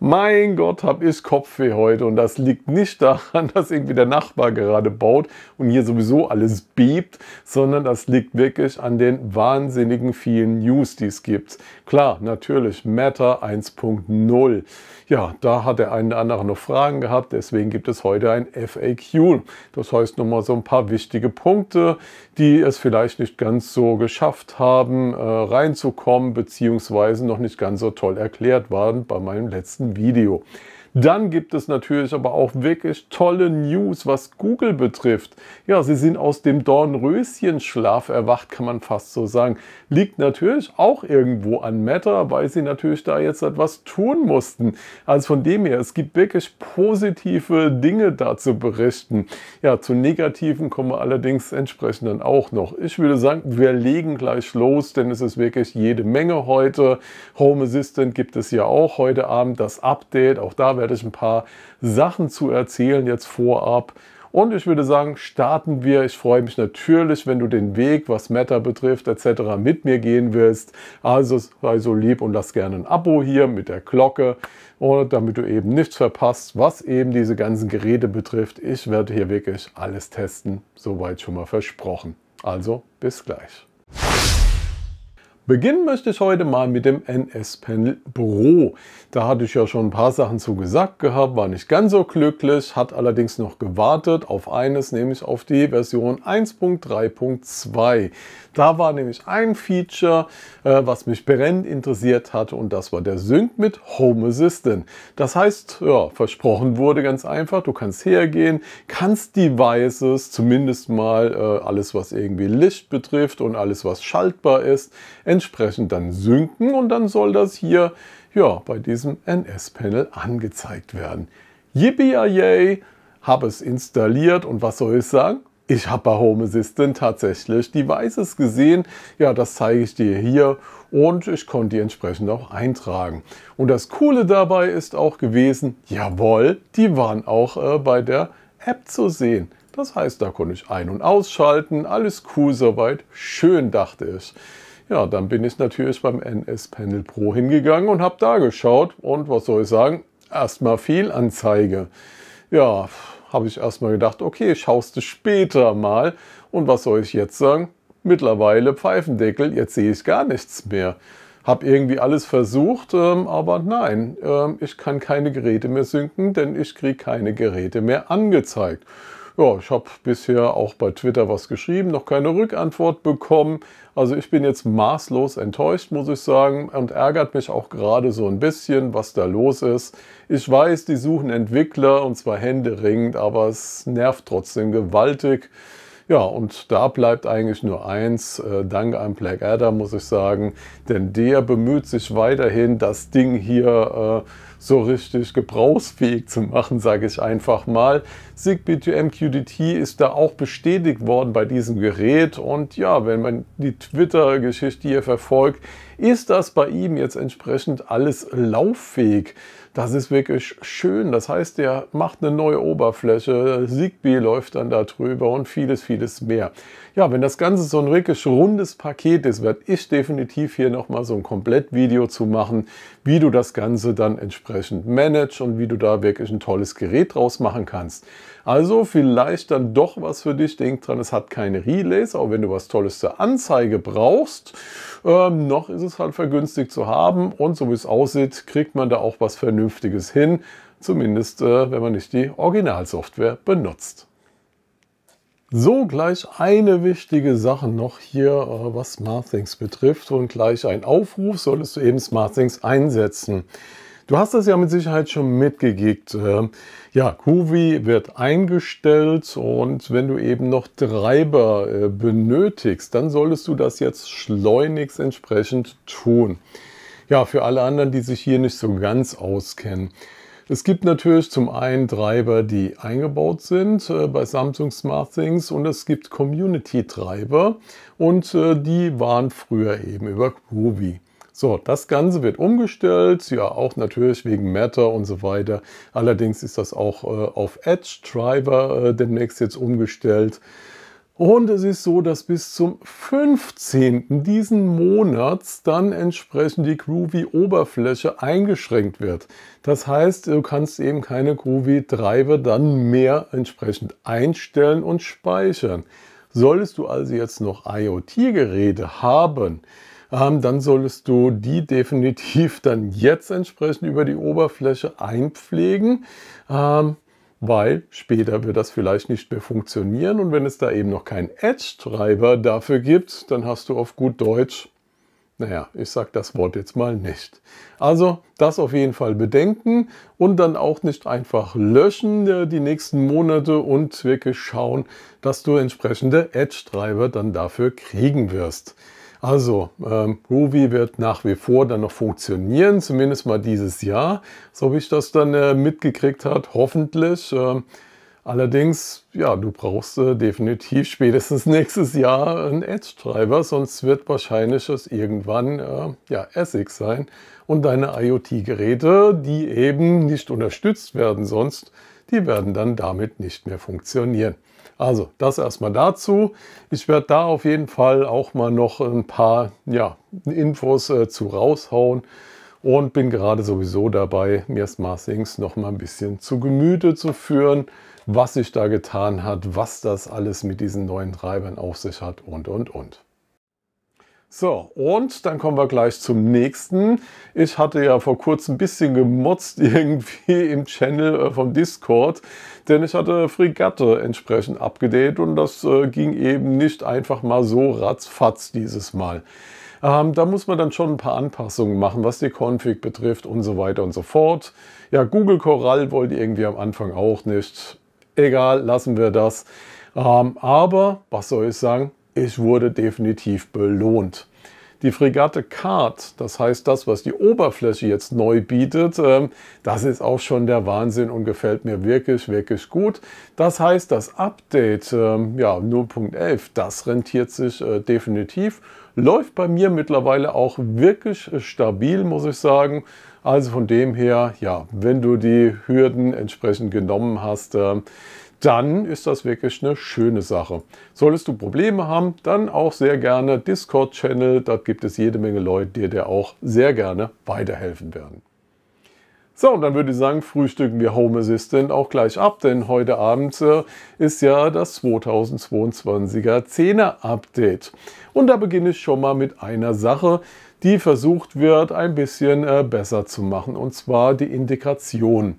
Mein Gott, hab ich Kopfweh heute. Und das liegt nicht daran, dass irgendwie der Nachbar gerade baut und hier sowieso alles bebt, sondern das liegt wirklich an den wahnsinnigen vielen News, die es gibt. Klar, natürlich, Matter 1.0. Ja, da hat der eine oder andere noch Fragen gehabt, deswegen gibt es heute ein FAQ. Das heißt nochmal so ein paar wichtige Punkte, die es vielleicht nicht ganz so geschafft haben, äh, reinzukommen, beziehungsweise noch nicht ganz so toll erklärt waren bei meinem letzten vídeo. Dann gibt es natürlich aber auch wirklich tolle News, was Google betrifft. Ja, sie sind aus dem Dornröschenschlaf erwacht, kann man fast so sagen. Liegt natürlich auch irgendwo an Meta, weil sie natürlich da jetzt etwas tun mussten. Also von dem her, es gibt wirklich positive Dinge da zu berichten. Ja, zu negativen kommen wir allerdings entsprechend dann auch noch. Ich würde sagen, wir legen gleich los, denn es ist wirklich jede Menge heute. Home Assistant gibt es ja auch heute Abend das Update. Auch da werden werde ich ein paar Sachen zu erzählen jetzt vorab. Und ich würde sagen, starten wir. Ich freue mich natürlich, wenn du den Weg, was Meta betrifft, etc. mit mir gehen willst. Also sei so lieb und lass gerne ein Abo hier mit der Glocke, und damit du eben nichts verpasst, was eben diese ganzen Geräte betrifft. Ich werde hier wirklich alles testen. Soweit schon mal versprochen. Also bis gleich. Beginnen möchte ich heute mal mit dem NS-Panel Pro. Da hatte ich ja schon ein paar Sachen zu gesagt gehabt, war nicht ganz so glücklich, hat allerdings noch gewartet auf eines, nämlich auf die Version 1.3.2. Da war nämlich ein Feature, äh, was mich brennend interessiert hatte und das war der Sync mit Home Assistant. Das heißt, ja, versprochen wurde ganz einfach, du kannst hergehen, kannst Devices, zumindest mal äh, alles, was irgendwie Licht betrifft und alles, was schaltbar ist, entsprechend dann sinken und dann soll das hier ja, bei diesem NS-Panel angezeigt werden. Yippie-yay, habe es installiert und was soll ich sagen? Ich habe bei Home Assistant tatsächlich Devices gesehen. Ja, das zeige ich dir hier und ich konnte die entsprechend auch eintragen. Und das Coole dabei ist auch gewesen, jawohl, die waren auch äh, bei der App zu sehen. Das heißt, da konnte ich ein- und ausschalten, alles cool soweit, schön dachte ich. Ja, dann bin ich natürlich beim NS Panel Pro hingegangen und habe da geschaut und was soll ich sagen? Erstmal Fehlanzeige. Ja, habe ich erstmal gedacht, okay, schaust du später mal. Und was soll ich jetzt sagen? Mittlerweile Pfeifendeckel, jetzt sehe ich gar nichts mehr. Habe irgendwie alles versucht, ähm, aber nein, ähm, ich kann keine Geräte mehr synken, denn ich kriege keine Geräte mehr angezeigt. Ja, ich habe bisher auch bei Twitter was geschrieben, noch keine Rückantwort bekommen. Also ich bin jetzt maßlos enttäuscht, muss ich sagen, und ärgert mich auch gerade so ein bisschen, was da los ist. Ich weiß, die suchen Entwickler und zwar händeringend, aber es nervt trotzdem gewaltig. Ja, und da bleibt eigentlich nur eins, äh, Dank an Black Adder, muss ich sagen, denn der bemüht sich weiterhin, das Ding hier äh, so richtig gebrauchsfähig zu machen, sage ich einfach mal. Zigbee to MQTT ist da auch bestätigt worden bei diesem Gerät und ja, wenn man die Twitter-Geschichte hier verfolgt, ist das bei ihm jetzt entsprechend alles lauffähig. Das ist wirklich schön. Das heißt, der macht eine neue Oberfläche. Zigbee läuft dann da drüber und vieles, vieles mehr. Ja, wenn das Ganze so ein wirklich rundes Paket ist, werde ich definitiv hier nochmal so ein Komplettvideo zu machen, wie du das Ganze dann entsprechend managst und wie du da wirklich ein tolles Gerät draus machen kannst. Also vielleicht dann doch was für dich. Denk dran, es hat keine Relays, auch wenn du was Tolles zur Anzeige brauchst. Ähm, noch ist es halt vergünstigt zu haben und so wie es aussieht, kriegt man da auch was Vernünftiges hin. Zumindest, äh, wenn man nicht die Originalsoftware benutzt. So, gleich eine wichtige Sache noch hier, äh, was SmartThings betrifft und gleich ein Aufruf, solltest du eben SmartThings einsetzen. Du hast das ja mit Sicherheit schon mitgekriegt. Ähm, ja, Kuvi wird eingestellt und wenn du eben noch Treiber äh, benötigst, dann solltest du das jetzt schleunigst entsprechend tun. Ja, für alle anderen, die sich hier nicht so ganz auskennen. Es gibt natürlich zum einen Treiber, die eingebaut sind äh, bei Samsung SmartThings und es gibt Community-Treiber und äh, die waren früher eben über Groovy. So, das Ganze wird umgestellt, ja auch natürlich wegen Matter und so weiter. Allerdings ist das auch äh, auf Edge Driver äh, demnächst jetzt umgestellt. Und es ist so, dass bis zum 15. diesen Monats dann entsprechend die Groovy-Oberfläche eingeschränkt wird. Das heißt, du kannst eben keine Groovy-Driver dann mehr entsprechend einstellen und speichern. Solltest du also jetzt noch IoT-Geräte haben, ähm, dann solltest du die definitiv dann jetzt entsprechend über die Oberfläche einpflegen. Ähm, weil später wird das vielleicht nicht mehr funktionieren und wenn es da eben noch keinen Edge-Treiber dafür gibt, dann hast du auf gut Deutsch, naja, ich sage das Wort jetzt mal nicht. Also das auf jeden Fall bedenken und dann auch nicht einfach löschen äh, die nächsten Monate und wirklich schauen, dass du entsprechende Edge-Treiber dann dafür kriegen wirst. Also ähm, Ruby wird nach wie vor dann noch funktionieren, zumindest mal dieses Jahr, so wie ich das dann äh, mitgekriegt habe, hoffentlich. Ähm, allerdings, ja, du brauchst äh, definitiv spätestens nächstes Jahr einen Edge-Treiber, sonst wird wahrscheinlich es irgendwann äh, ja, Essig sein und deine IoT-Geräte, die eben nicht unterstützt werden sonst, die werden dann damit nicht mehr funktionieren. Also das erstmal dazu. Ich werde da auf jeden Fall auch mal noch ein paar ja, Infos äh, zu raushauen und bin gerade sowieso dabei, mir SmartThings noch mal ein bisschen zu Gemüte zu führen, was sich da getan hat, was das alles mit diesen neuen Treibern auf sich hat und und und. So, und dann kommen wir gleich zum nächsten. Ich hatte ja vor kurzem ein bisschen gemotzt irgendwie im Channel äh, vom Discord, denn ich hatte Fregatte entsprechend abgedatet und das äh, ging eben nicht einfach mal so ratzfatz dieses Mal. Ähm, da muss man dann schon ein paar Anpassungen machen, was die Config betrifft und so weiter und so fort. Ja, Google Coral wollte irgendwie am Anfang auch nicht. Egal, lassen wir das. Ähm, aber, was soll ich sagen, ich wurde definitiv belohnt. Die Fregatte Card, das heißt das, was die Oberfläche jetzt neu bietet, ähm, das ist auch schon der Wahnsinn und gefällt mir wirklich, wirklich gut. Das heißt, das Update ähm, ja, 0.11, das rentiert sich äh, definitiv. Läuft bei mir mittlerweile auch wirklich stabil, muss ich sagen. Also von dem her, ja, wenn du die Hürden entsprechend genommen hast, ähm, dann ist das wirklich eine schöne Sache. Solltest du Probleme haben, dann auch sehr gerne Discord-Channel. Da gibt es jede Menge Leute, die dir auch sehr gerne weiterhelfen werden. So, und dann würde ich sagen, frühstücken wir Home Assistant auch gleich ab, denn heute Abend äh, ist ja das 2022er 10er Update. Und da beginne ich schon mal mit einer Sache, die versucht wird, ein bisschen äh, besser zu machen, und zwar die Integration.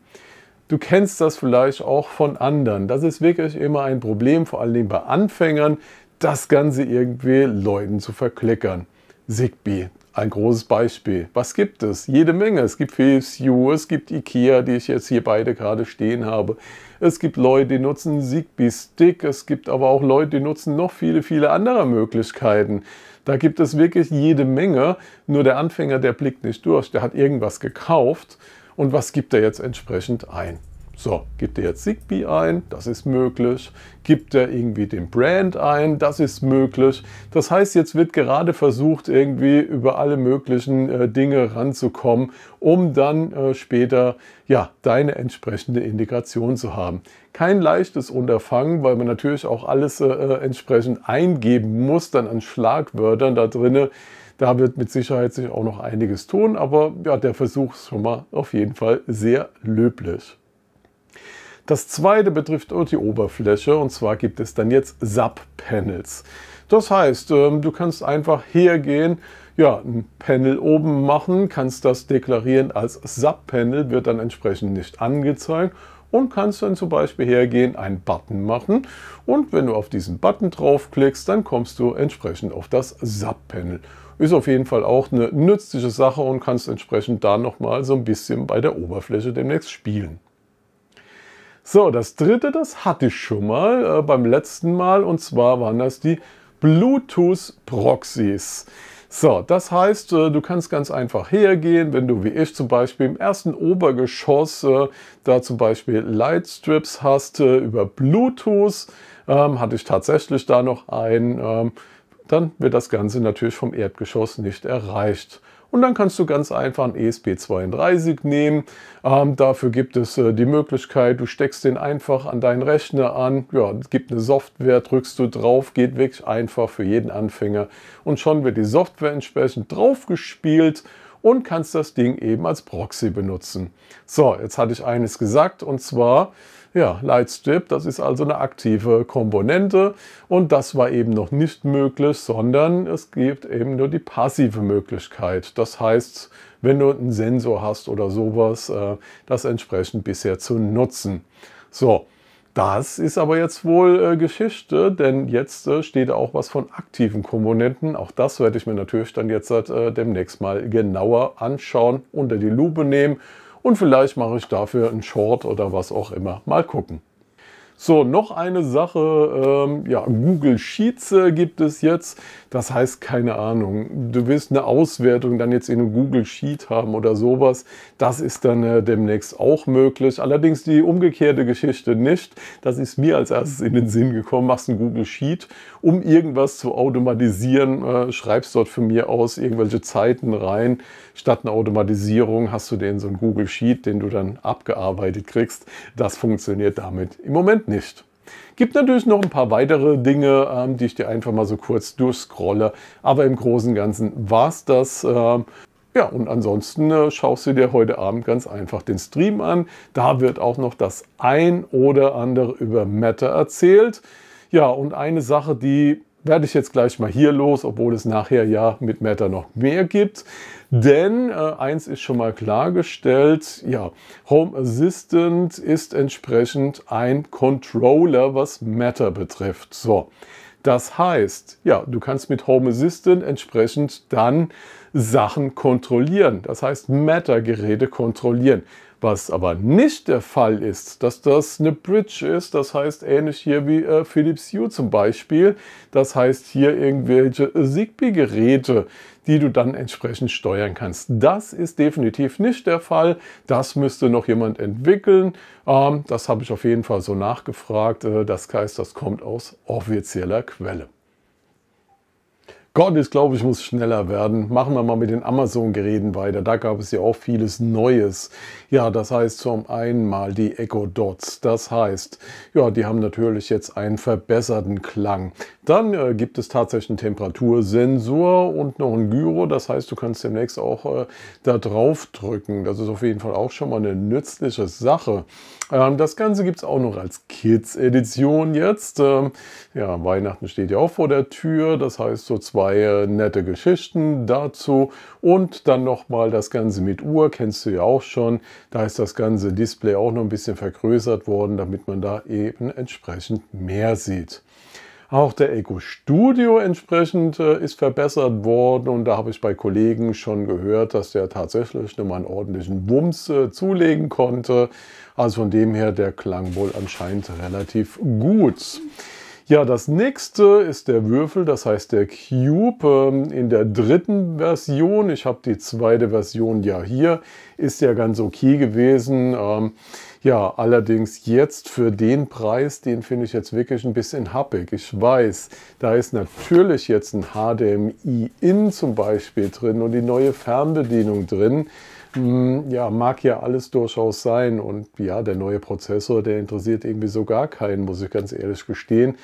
Du kennst das vielleicht auch von anderen. Das ist wirklich immer ein Problem, vor allem bei Anfängern, das Ganze irgendwie Leuten zu verklickern. Zigbee, ein großes Beispiel. Was gibt es? Jede Menge. Es gibt Philips Hue, es gibt Ikea, die ich jetzt hier beide gerade stehen habe. Es gibt Leute, die nutzen Zigbee Stick. Es gibt aber auch Leute, die nutzen noch viele, viele andere Möglichkeiten. Da gibt es wirklich jede Menge. Nur der Anfänger, der blickt nicht durch. Der hat irgendwas gekauft und was gibt er jetzt entsprechend ein. So, gibt er jetzt Zigbee ein, das ist möglich. Gibt er irgendwie den Brand ein, das ist möglich. Das heißt, jetzt wird gerade versucht, irgendwie über alle möglichen äh, Dinge ranzukommen, um dann äh, später ja, deine entsprechende Integration zu haben. Kein leichtes Unterfangen, weil man natürlich auch alles äh, äh entsprechend eingeben muss, dann an Schlagwörtern da drinnen da wird mit Sicherheit sich auch noch einiges tun, aber ja, der Versuch ist schon mal auf jeden Fall sehr löblich. Das zweite betrifft die Oberfläche und zwar gibt es dann jetzt Sub-Panels. Das heißt, ähm, du kannst einfach hergehen, ja, ein Panel oben machen, kannst das deklarieren als Sub-Panel, wird dann entsprechend nicht angezeigt und kannst dann zum Beispiel hergehen, einen Button machen und wenn du auf diesen Button draufklickst, dann kommst du entsprechend auf das Sub-Panel. Ist auf jeden Fall auch eine nützliche Sache und kannst entsprechend da nochmal so ein bisschen bei der Oberfläche demnächst spielen. So, das dritte, das hatte ich schon mal äh, beim letzten Mal und zwar waren das die Bluetooth-Proxys. So, das heißt, äh, du kannst ganz einfach hergehen, wenn du wie ich zum Beispiel im ersten Obergeschoss äh, da zum Beispiel Lightstrips hast äh, über Bluetooth, ähm, hatte ich tatsächlich da noch ein, ähm, dann wird das Ganze natürlich vom Erdgeschoss nicht erreicht. Und dann kannst du ganz einfach einen ESP32 nehmen. Ähm, dafür gibt es äh, die Möglichkeit, du steckst den einfach an deinen Rechner an. Ja, gibt eine Software, drückst du drauf, geht wirklich einfach für jeden Anfänger. Und schon wird die Software entsprechend draufgespielt und kannst das Ding eben als Proxy benutzen. So, jetzt hatte ich eines gesagt und zwar, ja, Lightstrip, das ist also eine aktive Komponente und das war eben noch nicht möglich, sondern es gibt eben nur die passive Möglichkeit. Das heißt, wenn du einen Sensor hast oder sowas, äh, das entsprechend bisher zu nutzen. So, das ist aber jetzt wohl äh, Geschichte, denn jetzt äh, steht auch was von aktiven Komponenten. Auch das werde ich mir natürlich dann jetzt demnächst mal genauer anschauen, unter die Lupe nehmen und vielleicht mache ich dafür einen Short oder was auch immer. Mal gucken. So, noch eine Sache. Ähm, ja, Google Sheets äh, gibt es jetzt. Das heißt, keine Ahnung, du willst eine Auswertung dann jetzt in einem Google Sheet haben oder sowas. Das ist dann äh, demnächst auch möglich. Allerdings die umgekehrte Geschichte nicht. Das ist mir als erstes in den Sinn gekommen. Machst ein Google Sheet, um irgendwas zu automatisieren. Äh, schreibst dort für mir aus irgendwelche Zeiten rein. Statt einer Automatisierung hast du den so ein Google Sheet, den du dann abgearbeitet kriegst. Das funktioniert damit im Moment nicht. Gibt natürlich noch ein paar weitere Dinge, ähm, die ich dir einfach mal so kurz durchscrolle. Aber im Großen und Ganzen war es das. Ähm, ja, und ansonsten äh, schaust du dir heute Abend ganz einfach den Stream an. Da wird auch noch das ein oder andere über Matter erzählt. Ja, und eine Sache, die werde ich jetzt gleich mal hier los, obwohl es nachher ja mit Matter noch mehr gibt. Denn äh, eins ist schon mal klargestellt, ja, Home Assistant ist entsprechend ein Controller, was Matter betrifft. So. Das heißt, ja, du kannst mit Home Assistant entsprechend dann Sachen kontrollieren. Das heißt, Matter-Geräte kontrollieren. Was aber nicht der Fall ist, dass das eine Bridge ist, das heißt ähnlich hier wie äh, Philips Hue zum Beispiel. Das heißt hier irgendwelche Zigbee-Geräte, die du dann entsprechend steuern kannst. Das ist definitiv nicht der Fall. Das müsste noch jemand entwickeln. Ähm, das habe ich auf jeden Fall so nachgefragt. Äh, das heißt, das kommt aus offizieller Quelle. Gott, ich glaube, ich muss schneller werden. Machen wir mal mit den Amazon-Geräten weiter. Da gab es ja auch vieles Neues. Ja, das heißt zum einen mal die Echo Dots. Das heißt, ja, die haben natürlich jetzt einen verbesserten Klang. Dann äh, gibt es tatsächlich einen Temperatursensor und noch einen Gyro. Das heißt, du kannst demnächst auch äh, da drauf drücken. Das ist auf jeden Fall auch schon mal eine nützliche Sache das Ganze gibt es auch noch als Kids-Edition jetzt. Ähm, ja, Weihnachten steht ja auch vor der Tür. Das heißt, so zwei äh, nette Geschichten dazu. Und dann nochmal das Ganze mit Uhr, kennst du ja auch schon. Da ist das ganze Display auch noch ein bisschen vergrößert worden, damit man da eben entsprechend mehr sieht. Auch der Eco Studio entsprechend äh, ist verbessert worden und da habe ich bei Kollegen schon gehört, dass der tatsächlich nochmal einen ordentlichen Wumms äh, zulegen konnte. Also von dem her, der klang wohl anscheinend relativ gut. Ja, das nächste ist der Würfel, das heißt der Cube ähm, in der dritten Version. Ich habe die zweite Version ja hier, ist ja ganz okay gewesen. Ähm, ja, allerdings jetzt für den Preis, den finde ich jetzt wirklich ein bisschen happig. Ich weiß, da ist natürlich jetzt ein HDMI-In zum Beispiel drin und die neue Fernbedienung drin. Hm, ja, mag ja alles durchaus sein. Und ja, der neue Prozessor, der interessiert irgendwie so gar keinen, muss ich ganz ehrlich gestehen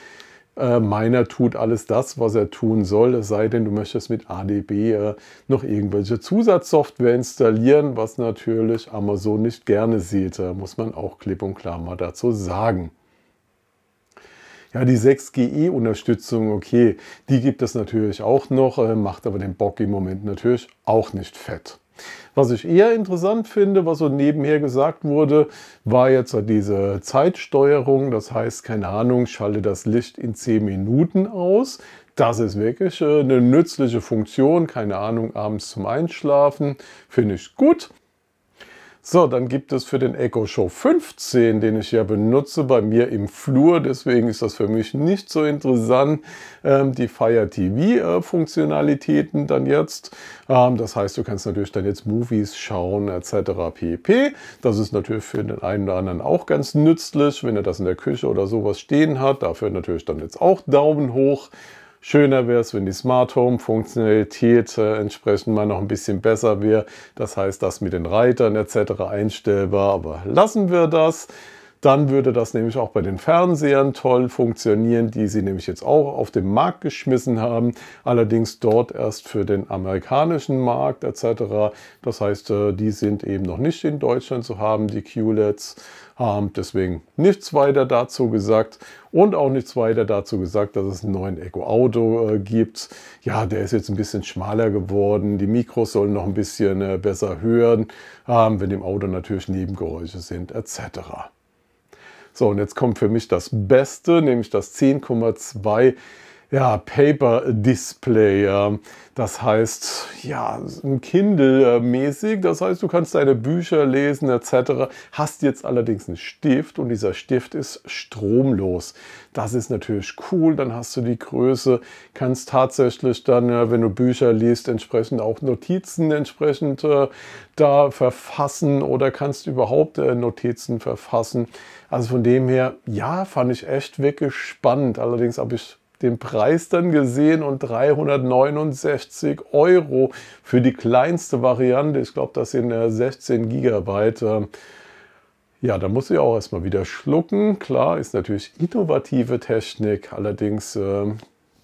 äh, meiner tut alles das, was er tun soll, es sei denn, du möchtest mit ADB äh, noch irgendwelche Zusatzsoftware installieren, was natürlich Amazon nicht gerne sieht, äh, muss man auch klipp und klar mal dazu sagen. Ja, die 6GE-Unterstützung, okay, die gibt es natürlich auch noch, äh, macht aber den Bock im Moment natürlich auch nicht fett. Was ich eher interessant finde, was so nebenher gesagt wurde, war jetzt diese Zeitsteuerung. Das heißt, keine Ahnung, schalte das Licht in 10 Minuten aus. Das ist wirklich äh, eine nützliche Funktion. Keine Ahnung, abends zum Einschlafen. Finde ich gut. So, dann gibt es für den Echo Show 15, den ich ja benutze bei mir im Flur. Deswegen ist das für mich nicht so interessant. Ähm, die Fire TV-Funktionalitäten äh, dann jetzt. Ähm, das heißt, du kannst natürlich dann jetzt Movies schauen etc. pp. Das ist natürlich für den einen oder anderen auch ganz nützlich, wenn er das in der Küche oder sowas stehen hat. Dafür natürlich dann jetzt auch Daumen hoch schöner wäre es, wenn die Smart Home Funktionalität äh, entsprechend mal noch ein bisschen besser wäre. Das heißt, das mit den Reitern etc. einstellbar, aber lassen wir das. Dann würde das nämlich auch bei den Fernsehern toll funktionieren, die sie nämlich jetzt auch auf den Markt geschmissen haben. Allerdings dort erst für den amerikanischen Markt etc. Das heißt, äh, die sind eben noch nicht in Deutschland zu haben, die QLEDs. Ähm, deswegen nichts weiter dazu gesagt und auch nichts weiter dazu gesagt, dass es einen neuen Eco Auto äh, gibt. Ja, der ist jetzt ein bisschen schmaler geworden. Die Mikros sollen noch ein bisschen äh, besser hören, ähm, wenn im Auto natürlich Nebengeräusche sind etc. So, und jetzt kommt für mich das Beste, nämlich das 10,2 ja, Paper Display. Das heißt, ja, Kindle-mäßig. Äh, das heißt, du kannst deine Bücher lesen etc. Hast jetzt allerdings einen Stift und dieser Stift ist stromlos. Das ist natürlich cool. Dann hast du die Größe, kannst tatsächlich dann, wenn du Bücher liest, entsprechend auch Notizen entsprechend äh, da verfassen oder kannst überhaupt äh, Notizen verfassen. Also von dem her, ja, fand ich echt wirklich spannend. Allerdings habe ich den Preis dann gesehen und 369 Euro für die kleinste Variante. Ich glaube, das sind 16 äh, Gigabyte. Ähm, ja, da muss ich auch erstmal wieder schlucken. Klar, ist natürlich innovative Technik. Allerdings äh,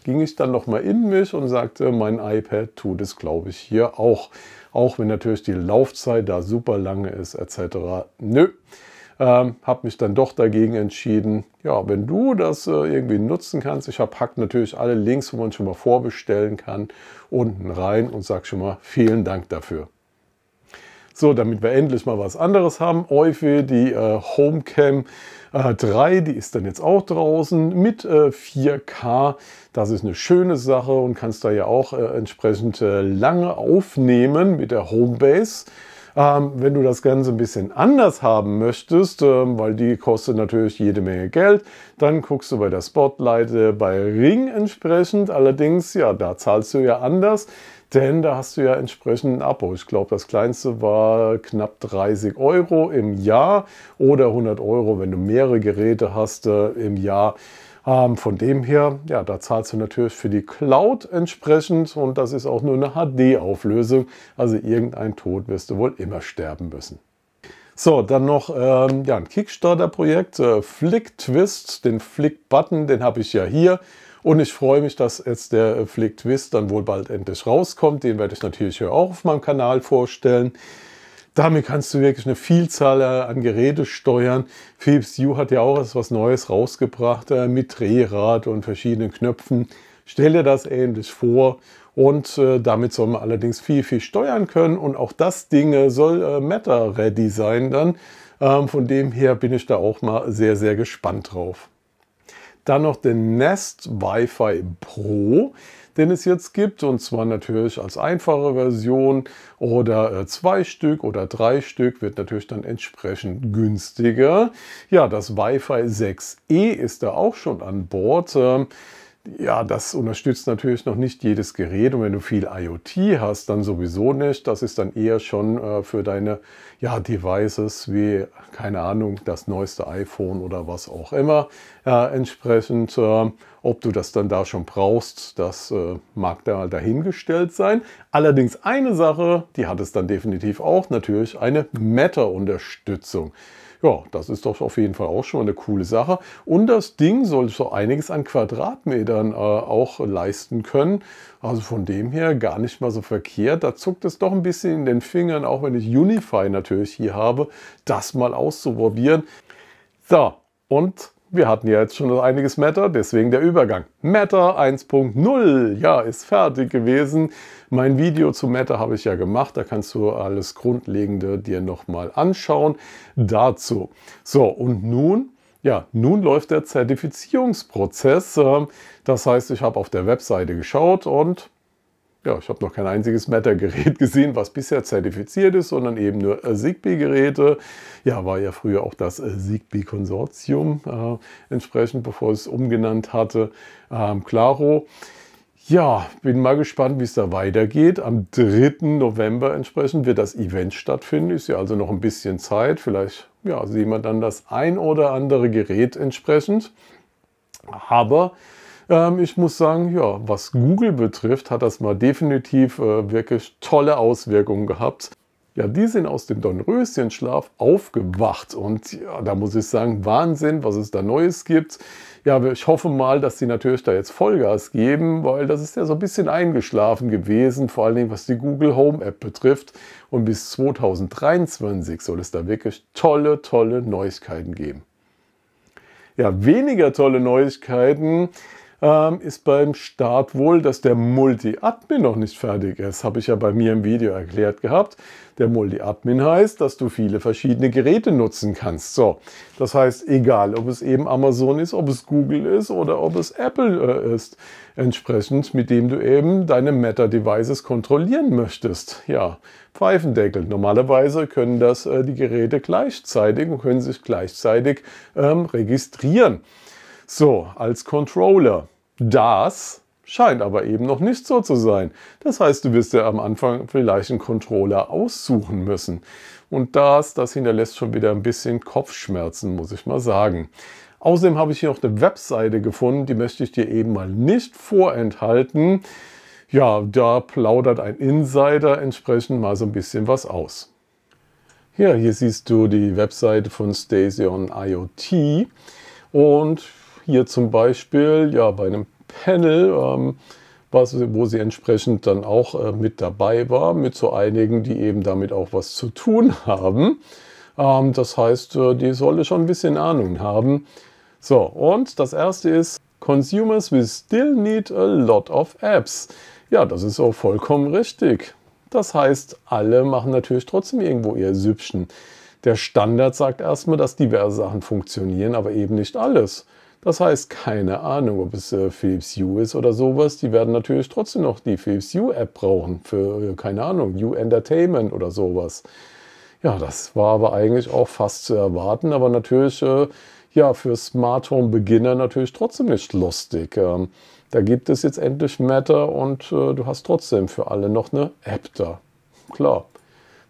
ging ich dann nochmal in mich und sagte, mein iPad tut es, glaube ich, hier auch. Auch wenn natürlich die Laufzeit da super lange ist, etc. Nö. Ähm, habe mich dann doch dagegen entschieden. Ja, wenn du das äh, irgendwie nutzen kannst, ich habe Hack natürlich alle Links, wo man schon mal vorbestellen kann, unten rein und sag schon mal vielen Dank dafür. So, damit wir endlich mal was anderes haben, Eufel, die äh, Homecam äh, 3, die ist dann jetzt auch draußen mit äh, 4K. Das ist eine schöne Sache und kannst da ja auch äh, entsprechend äh, lange aufnehmen mit der Homebase. Ähm, wenn du das Ganze ein bisschen anders haben möchtest, ähm, weil die kostet natürlich jede Menge Geld, dann guckst du bei der Spotlight, äh, bei Ring entsprechend. Allerdings, ja, da zahlst du ja anders. Denn da hast du ja entsprechend ein Abo. Ich glaube, das kleinste war knapp 30 Euro im Jahr oder 100 Euro, wenn du mehrere Geräte hast äh, im Jahr. Ähm, von dem her, ja, da zahlst du natürlich für die Cloud entsprechend und das ist auch nur eine HD-Auflösung. Also irgendein Tod wirst du wohl immer sterben müssen. So, dann noch ähm, ja, ein Kickstarter-Projekt, äh, Flick Twist, den Flick-Button, den habe ich ja hier. Und ich freue mich, dass jetzt der äh, Flick Twist dann wohl bald endlich rauskommt. Den werde ich natürlich hier auch auf meinem Kanal vorstellen. Damit kannst du wirklich eine Vielzahl äh, an Geräte steuern. Philips Hue hat ja auch etwas Neues rausgebracht äh, mit Drehrad und verschiedenen Knöpfen. Stell dir das ähnlich vor und äh, damit soll man allerdings viel, viel steuern können. Und auch das Ding äh, soll äh, Meta-ready sein dann. Ähm, von dem her bin ich da auch mal sehr, sehr gespannt drauf. Dann noch den Nest Wi-Fi Pro, den es jetzt gibt. Und zwar natürlich als einfache Version oder äh, zwei Stück oder drei Stück wird natürlich dann entsprechend günstiger. Ja, das Wi-Fi 6E ist da auch schon an Bord. Ähm, ja, das unterstützt natürlich noch nicht jedes Gerät. Und wenn du viel IoT hast, dann sowieso nicht. Das ist dann eher schon äh, für deine ja, Devices wie, keine Ahnung, das neueste iPhone oder was auch immer. Äh, entsprechend, äh, ob du das dann da schon brauchst, das äh, mag da dahingestellt sein. Allerdings eine Sache, die hat es dann definitiv auch, natürlich eine Meta-Unterstützung. Ja, das ist doch auf jeden Fall auch schon mal eine coole Sache. Und das Ding soll so einiges an Quadratmetern äh, auch leisten können. Also von dem her gar nicht mal so verkehrt. Da zuckt es doch ein bisschen in den Fingern, auch wenn ich Unify natürlich hier habe, das mal auszuprobieren. So, und wir hatten ja jetzt schon einiges Matter, deswegen der Übergang. Matter 1.0, ja, ist fertig gewesen. Mein Video zu Matter habe ich ja gemacht, da kannst du alles Grundlegende dir nochmal anschauen dazu. So, und nun ja, nun läuft der Zertifizierungsprozess. Ähm, das heißt, ich habe auf der Webseite geschaut und ja, ich habe noch kein einziges Matter-Gerät gesehen, was bisher zertifiziert ist, sondern eben nur äh, Zigbee-Geräte. Ja, war ja früher auch das äh, Zigbee-Konsortium äh, entsprechend, bevor es umgenannt hatte, ähm, Claro. Ja, bin mal gespannt, wie es da weitergeht. Am 3. November entsprechend wird das Event stattfinden. Ist ja also noch ein bisschen Zeit. Vielleicht ja, sehen wir dann das ein oder andere Gerät entsprechend. Aber ähm, ich muss sagen, ja, was Google betrifft, hat das mal definitiv äh, wirklich tolle Auswirkungen gehabt. Ja, die sind aus dem Dornröschenschlaf aufgewacht und ja, da muss ich sagen, Wahnsinn, was es da Neues gibt. Ja, ich hoffe mal, dass die natürlich da jetzt Vollgas geben, weil das ist ja so ein bisschen eingeschlafen gewesen, vor allen Dingen was die Google Home App betrifft. Und bis 2023 soll es da wirklich tolle, tolle Neuigkeiten geben. Ja, weniger tolle Neuigkeiten ähm, ist beim Start wohl, dass der Multi-Admin noch nicht fertig ist. Habe ich ja bei mir im Video erklärt gehabt. Der Multi-Admin heißt, dass du viele verschiedene Geräte nutzen kannst. So, das heißt, egal, ob es eben Amazon ist, ob es Google ist oder ob es Apple äh, ist, entsprechend, mit dem du eben deine Meta-Devices kontrollieren möchtest. Ja, Pfeifendeckel. Normalerweise können das äh, die Geräte gleichzeitig und können sich gleichzeitig ähm, registrieren. So, als Controller. Das scheint aber eben noch nicht so zu sein. Das heißt, du wirst ja am Anfang vielleicht einen Controller aussuchen müssen. Und das, das hinterlässt schon wieder ein bisschen Kopfschmerzen, muss ich mal sagen. Außerdem habe ich hier noch eine Webseite gefunden, die möchte ich dir eben mal nicht vorenthalten. Ja, da plaudert ein Insider entsprechend mal so ein bisschen was aus. Ja, hier siehst du die Webseite von Stasion IoT und hier zum Beispiel ja, bei einem Panel, ähm, was, wo sie entsprechend dann auch äh, mit dabei war, mit so einigen, die eben damit auch was zu tun haben. Ähm, das heißt, äh, die sollte schon ein bisschen Ahnung haben. So, und das erste ist, Consumers will still need a lot of apps. Ja, das ist auch vollkommen richtig. Das heißt, alle machen natürlich trotzdem irgendwo ihr Süppchen. Der Standard sagt erstmal, dass diverse Sachen funktionieren, aber eben nicht alles. Das heißt, keine Ahnung, ob es äh, Philips Hue ist oder sowas. Die werden natürlich trotzdem noch die Philips Hue App brauchen für, äh, keine Ahnung, Hue Entertainment oder sowas. Ja, das war aber eigentlich auch fast zu erwarten, aber natürlich, äh, ja, für Smart Home Beginner natürlich trotzdem nicht lustig. Ähm, da gibt es jetzt endlich Matter und äh, du hast trotzdem für alle noch eine App da. Klar.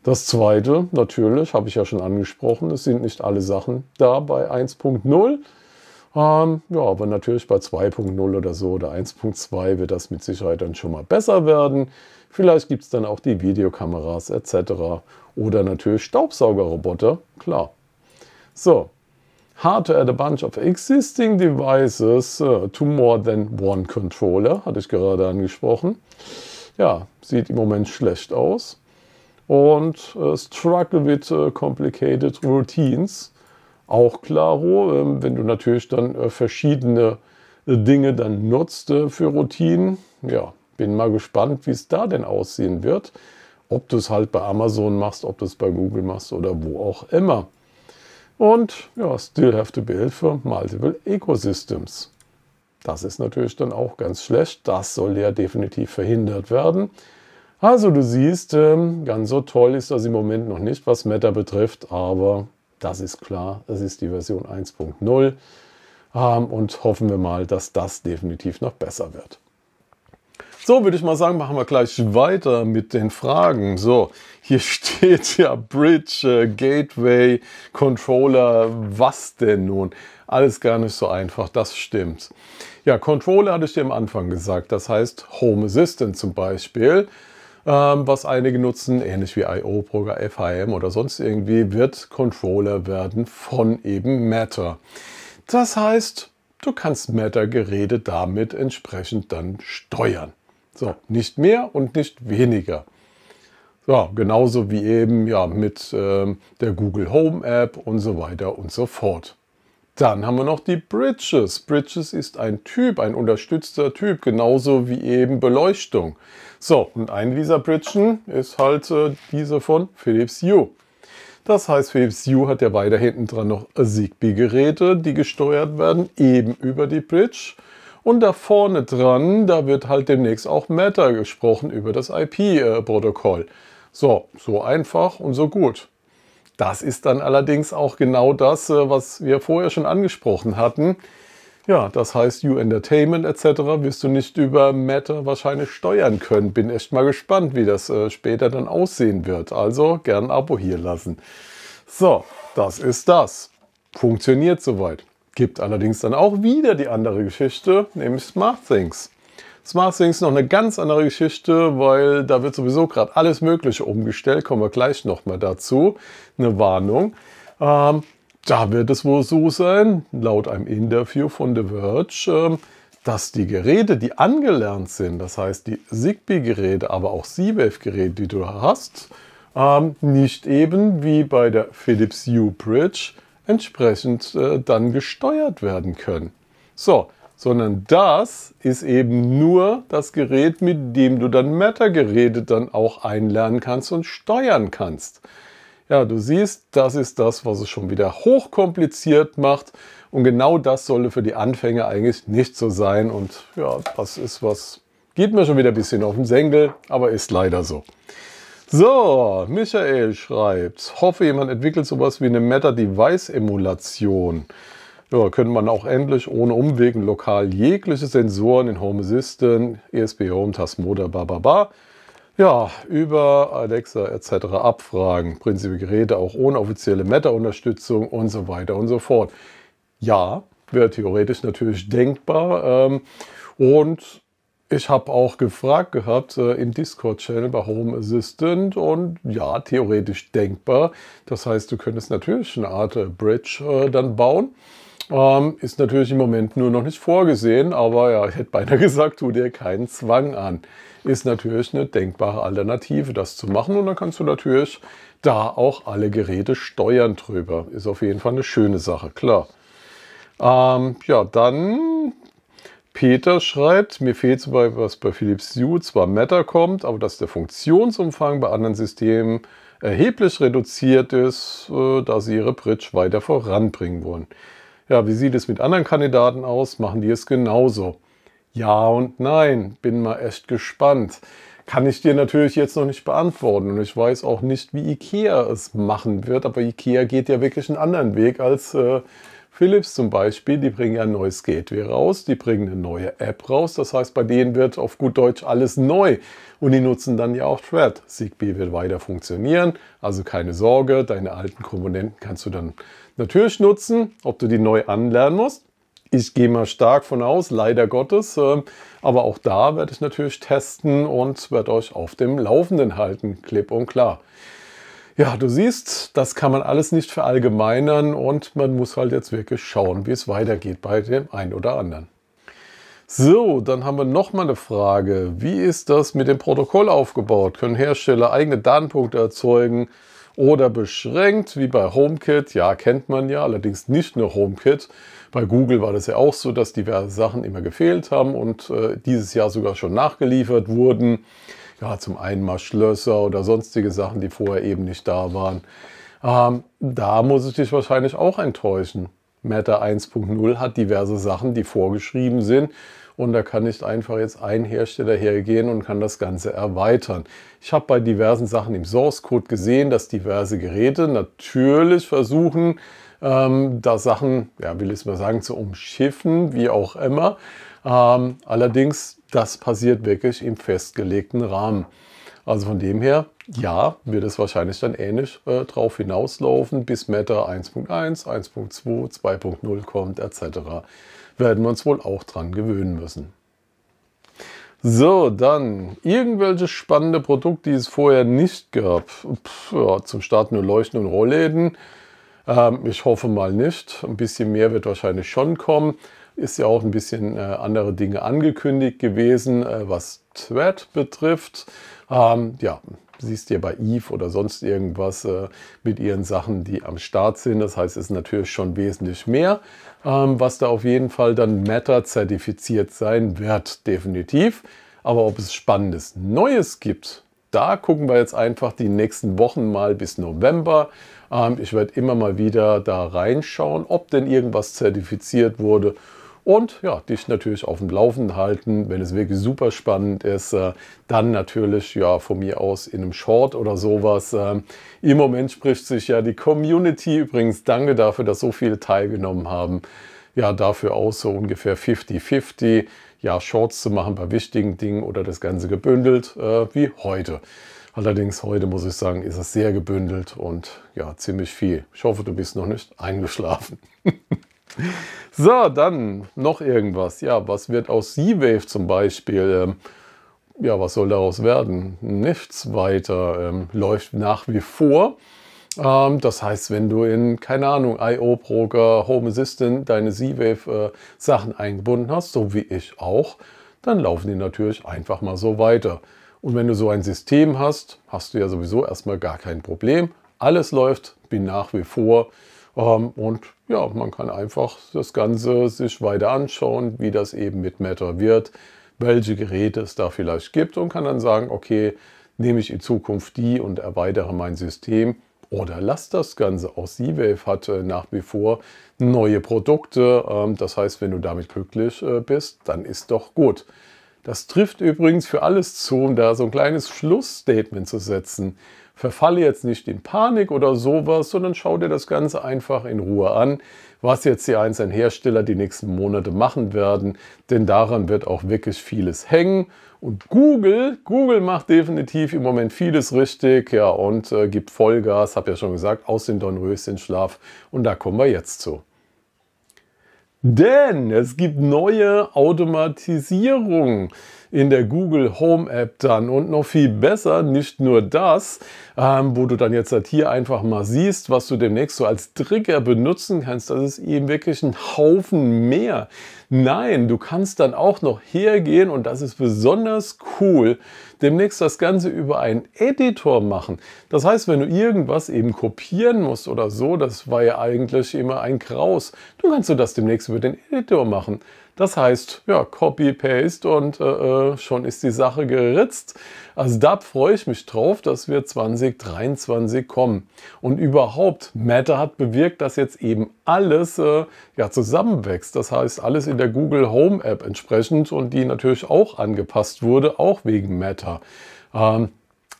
Das zweite, natürlich, habe ich ja schon angesprochen, es sind nicht alle Sachen da bei 1.0. Ähm, ja, aber natürlich bei 2.0 oder so oder 1.2 wird das mit Sicherheit dann schon mal besser werden. Vielleicht gibt es dann auch die Videokameras etc. Oder natürlich Staubsaugerroboter, klar. So, Hard to add a bunch of existing devices uh, to more than one controller, hatte ich gerade angesprochen. Ja, sieht im Moment schlecht aus. Und uh, struggle with uh, complicated routines auch Claro. Ähm, wenn du natürlich dann äh, verschiedene äh, Dinge dann nutzt äh, für Routinen, ja, bin mal gespannt, wie es da denn aussehen wird. Ob du es halt bei Amazon machst, ob du es bei Google machst oder wo auch immer. Und ja, still have to build for Multiple Ecosystems. Das ist natürlich dann auch ganz schlecht. Das soll ja definitiv verhindert werden. Also du siehst, ähm, ganz so toll ist das im Moment noch nicht, was Meta betrifft, aber das ist klar, es ist die Version 1.0 ähm, und hoffen wir mal, dass das definitiv noch besser wird. So, würde ich mal sagen, machen wir gleich weiter mit den Fragen. So, hier steht ja Bridge, äh, Gateway, Controller, was denn nun? Alles gar nicht so einfach, das stimmt. Ja, Controller hatte ich dir am Anfang gesagt, das heißt Home Assistant zum Beispiel. Ähm, was einige nutzen, ähnlich wie I.O., Proga, FIM oder sonst irgendwie, wird Controller werden von eben Matter. Das heißt, du kannst Matter-Geräte damit entsprechend dann steuern. So, nicht mehr und nicht weniger. Ja, genauso wie eben ja, mit äh, der Google Home App und so weiter und so fort. Dann haben wir noch die Bridges. Bridges ist ein Typ, ein unterstützter Typ, genauso wie eben Beleuchtung. So, und eine dieser Bridgen ist halt äh, diese von Philips Hue. Das heißt, Philips Hue hat ja weiter hinten dran noch Zigbee-Geräte, die gesteuert werden, eben über die Bridge. Und da vorne dran, da wird halt demnächst auch Meta gesprochen über das IP-Protokoll. Äh, so, so einfach und so gut. Das ist dann allerdings auch genau das, äh, was wir vorher schon angesprochen hatten. Ja, das heißt, You Entertainment etc. wirst du nicht über Meta wahrscheinlich steuern können. Bin echt mal gespannt, wie das äh, später dann aussehen wird. Also gern ein Abo hier lassen. So, das ist das. Funktioniert soweit. Gibt allerdings dann auch wieder die andere Geschichte, nämlich Smart Things. Smart Things noch eine ganz andere Geschichte, weil da wird sowieso gerade alles Mögliche umgestellt. Kommen wir gleich nochmal dazu. Eine Warnung. Ähm, da wird es wohl so sein, laut einem Interview von The Verge, ähm, dass die Geräte, die angelernt sind, das heißt die Zigbee-Geräte, aber auch Z-Wave-Geräte, die du hast, ähm, nicht eben wie bei der Philips U-Bridge entsprechend äh, dann gesteuert werden können. So, sondern das ist eben nur das Gerät, mit dem du dann Meta-Geräte dann auch einlernen kannst und steuern kannst. Ja, du siehst, das ist das, was es schon wieder hochkompliziert macht und genau das sollte für die Anfänger eigentlich nicht so sein und ja, das ist was, geht mir schon wieder ein bisschen auf den Senkel, aber ist leider so. So, Michael schreibt, hoffe jemand entwickelt sowas wie eine Meta-Device-Emulation. Ja, könnte man auch endlich ohne Umwegen lokal jegliche Sensoren in Home Assistant, ESP Home, Tasmoda, bababa, ja, über Alexa etc. abfragen. Prinzipiell Geräte auch ohne offizielle Meta-Unterstützung und so weiter und so fort. Ja, wäre theoretisch natürlich denkbar. Ähm, und ich habe auch gefragt gehabt äh, im Discord-Channel bei Home Assistant und ja, theoretisch denkbar. Das heißt, du könntest natürlich eine Art äh, Bridge äh, dann bauen ähm, ist natürlich im Moment nur noch nicht vorgesehen, aber ja, ich hätte beinahe gesagt, tu dir keinen Zwang an. Ist natürlich eine denkbare Alternative, das zu machen und dann kannst du natürlich da auch alle Geräte steuern drüber. Ist auf jeden Fall eine schöne Sache, klar. Ähm, ja, dann Peter schreibt, mir fehlt zum Beispiel, was bei Philips Hue zwar Matter kommt, aber dass der Funktionsumfang bei anderen Systemen erheblich reduziert ist, äh, da sie ihre Bridge weiter voranbringen wollen. Ja, wie sieht es mit anderen Kandidaten aus? Machen die es genauso? Ja und nein, bin mal echt gespannt. Kann ich dir natürlich jetzt noch nicht beantworten und ich weiß auch nicht, wie IKEA es machen wird, aber IKEA geht ja wirklich einen anderen Weg als äh, Philips zum Beispiel. Die bringen ja ein neues Gateway raus, die bringen eine neue App raus, das heißt, bei denen wird auf gut Deutsch alles neu und die nutzen dann ja auch Thread. Zigbee wird weiter funktionieren, also keine Sorge, deine alten Komponenten kannst du dann Natürlich nutzen, ob du die neu anlernen musst. Ich gehe mal stark von aus, leider Gottes. Äh, aber auch da werde ich natürlich testen und werde euch auf dem Laufenden halten, klipp und klar. Ja, du siehst, das kann man alles nicht verallgemeinern und man muss halt jetzt wirklich schauen, wie es weitergeht bei dem einen oder anderen. So, dann haben wir nochmal eine Frage. Wie ist das mit dem Protokoll aufgebaut? Können Hersteller eigene Datenpunkte erzeugen? oder beschränkt, wie bei HomeKit. Ja, kennt man ja, allerdings nicht nur HomeKit. Bei Google war das ja auch so, dass diverse Sachen immer gefehlt haben und äh, dieses Jahr sogar schon nachgeliefert wurden. Ja, zum einen mal Schlösser oder sonstige Sachen, die vorher eben nicht da waren. Ähm, da muss ich dich wahrscheinlich auch enttäuschen. Meta 1.0 hat diverse Sachen, die vorgeschrieben sind, und da kann nicht einfach jetzt ein Hersteller hergehen und kann das Ganze erweitern. Ich habe bei diversen Sachen im Source Code gesehen, dass diverse Geräte natürlich versuchen, ähm, da Sachen, ja, will ich mal sagen, zu umschiffen, wie auch immer. Ähm, allerdings, das passiert wirklich im festgelegten Rahmen. Also von dem her, ja, wird es wahrscheinlich dann ähnlich äh, drauf hinauslaufen, bis Meta 1.1, 1.2, 2.0 kommt etc werden wir uns wohl auch dran gewöhnen müssen. So, dann irgendwelche spannende Produkte, die es vorher nicht gab. Pff, ja, zum Start nur Leuchten und Rollläden. Ähm, ich hoffe mal nicht. Ein bisschen mehr wird wahrscheinlich schon kommen. Ist ja auch ein bisschen äh, andere Dinge angekündigt gewesen, äh, was Thread betrifft. Ähm, ja, siehst dir bei Eve oder sonst irgendwas äh, mit ihren Sachen, die am Start sind. Das heißt, es ist natürlich schon wesentlich mehr, ähm, was da auf jeden Fall dann Matter zertifiziert sein wird, definitiv. Aber ob es spannendes Neues gibt, da gucken wir jetzt einfach die nächsten Wochen mal bis November. Ähm, ich werde immer mal wieder da reinschauen, ob denn irgendwas zertifiziert wurde und ja, dich natürlich auf dem Laufenden halten, wenn es wirklich super spannend ist. Äh, dann natürlich ja von mir aus in einem Short oder sowas. Ähm, Im Moment spricht sich ja die Community übrigens. Danke dafür, dass so viele teilgenommen haben. Ja, dafür auch so ungefähr 50-50. Ja, Shorts zu machen bei wichtigen Dingen oder das Ganze gebündelt, äh, wie heute. Allerdings heute muss ich sagen, ist es sehr gebündelt und ja, ziemlich viel. Ich hoffe, du bist noch nicht eingeschlafen. So, dann noch irgendwas. Ja, was wird aus Z-Wave zum Beispiel? Ähm, ja, was soll daraus werden? Nichts weiter. Ähm, läuft nach wie vor. Ähm, das heißt, wenn du in, keine Ahnung, I.O. Broker, Home Assistant deine Z-Wave äh, Sachen eingebunden hast, so wie ich auch, dann laufen die natürlich einfach mal so weiter. Und wenn du so ein System hast, hast du ja sowieso erstmal gar kein Problem. Alles läuft wie nach wie vor. und ja, man kann einfach das Ganze sich weiter anschauen, wie das eben mit Matter wird, welche Geräte es da vielleicht gibt und kann dann sagen, okay, nehme ich in Zukunft die und erweitere mein System oder lass das Ganze. Auch Z-Wave hat nach wie vor neue Produkte. Ähm, das heißt, wenn du damit glücklich äh, bist, dann ist doch gut. Das trifft übrigens für alles zu, um da so ein kleines Schlussstatement zu setzen. Verfalle jetzt nicht in Panik oder sowas, sondern schau dir das Ganze einfach in Ruhe an, was jetzt die einzelnen Hersteller die nächsten Monate machen werden, denn daran wird auch wirklich vieles hängen. Und Google, Google macht definitiv im Moment vieles richtig, ja, und äh, gibt Vollgas, habe ja schon gesagt, aus den Schlaf. Und da kommen wir jetzt zu. Denn es gibt neue Automatisierungen in der Google Home App dann. Und noch viel besser, nicht nur das, ähm, wo du dann jetzt halt hier einfach mal siehst, was du demnächst so als Trigger benutzen kannst. Das ist eben wirklich ein Haufen mehr. Nein, du kannst dann auch noch hergehen und das ist besonders cool, demnächst das Ganze über einen Editor machen. Das heißt, wenn du irgendwas eben kopieren musst oder so, das war ja eigentlich immer ein Kraus, du kannst du das demnächst über den Editor machen. Das heißt, ja, Copy-Paste und äh, äh schon ist die Sache geritzt. Also da freue ich mich drauf, dass wir 2023 kommen. Und überhaupt, Meta hat bewirkt, dass jetzt eben alles äh, ja, zusammenwächst. Das heißt, alles in der Google Home App entsprechend und die natürlich auch angepasst wurde, auch wegen Meta. Ähm,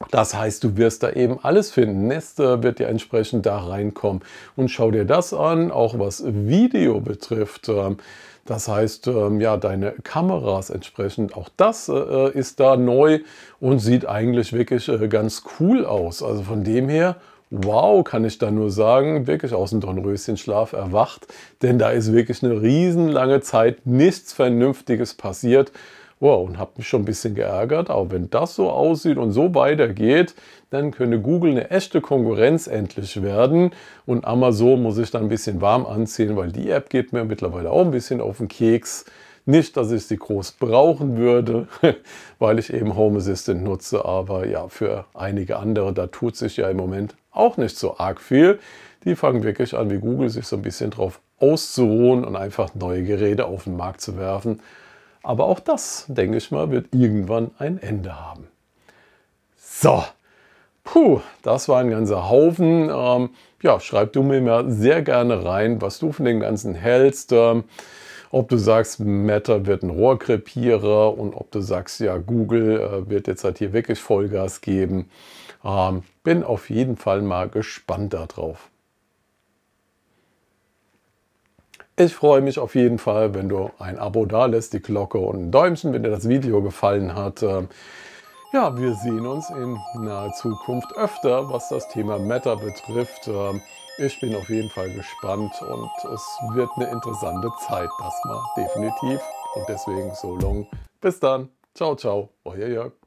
das heißt, du wirst da eben alles finden. Neste wird dir entsprechend da reinkommen. Und schau dir das an, auch was Video betrifft. Ähm, das heißt, ähm, ja, deine Kameras entsprechend, auch das äh, äh, ist da neu und sieht eigentlich wirklich äh, ganz cool aus. Also von dem her, wow, kann ich da nur sagen, wirklich aus dem Dornröschenschlaf erwacht, denn da ist wirklich eine riesenlange Zeit nichts Vernünftiges passiert wow, und habe mich schon ein bisschen geärgert, aber wenn das so aussieht und so weitergeht, dann könnte Google eine echte Konkurrenz endlich werden und Amazon muss ich dann ein bisschen warm anziehen, weil die App geht mir mittlerweile auch ein bisschen auf den Keks. Nicht, dass ich sie groß brauchen würde, weil ich eben Home Assistant nutze, aber ja, für einige andere, da tut sich ja im Moment auch nicht so arg viel. Die fangen wirklich an, wie Google, sich so ein bisschen drauf auszuruhen und einfach neue Geräte auf den Markt zu werfen. Aber auch das, denke ich mal, wird irgendwann ein Ende haben. So, puh, das war ein ganzer Haufen. Ähm, ja, schreib du mir mal sehr gerne rein, was du von dem Ganzen hältst. Ähm, ob du sagst, Meta wird ein Rohrkrepierer und ob du sagst, ja, Google äh, wird jetzt halt hier wirklich Vollgas geben. Ähm, bin auf jeden Fall mal gespannt darauf. Ich freue mich auf jeden Fall, wenn du ein Abo da lässt, die Glocke und ein Däumchen, wenn dir das Video gefallen hat. Ähm, ja, wir sehen uns in naher Zukunft öfter, was das Thema Meta betrifft. Ähm, ich bin auf jeden Fall gespannt und es wird eine interessante Zeit, das mal definitiv. Und deswegen so long. Bis dann. Ciao, ciao. Euer Jörg.